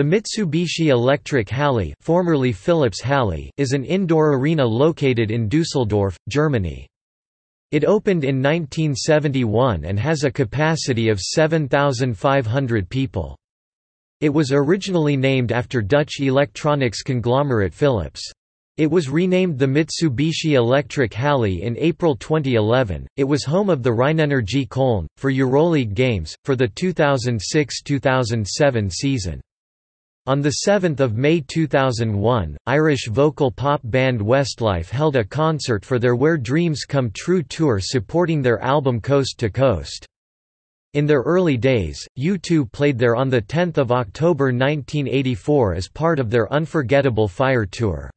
The Mitsubishi Electric Halle, formerly Philips Halle is an indoor arena located in Düsseldorf, Germany. It opened in 1971 and has a capacity of 7,500 people. It was originally named after Dutch electronics conglomerate Philips. It was renamed the Mitsubishi Electric Halle in April 2011. It was home of the Rheinenergie Köln, for EuroLeague games, for the 2006 2007 season. On 7 May 2001, Irish vocal pop band Westlife held a concert for their Where Dreams Come True tour supporting their album Coast to Coast. In their early days, U2 played there on 10 October 1984 as part of their Unforgettable Fire tour.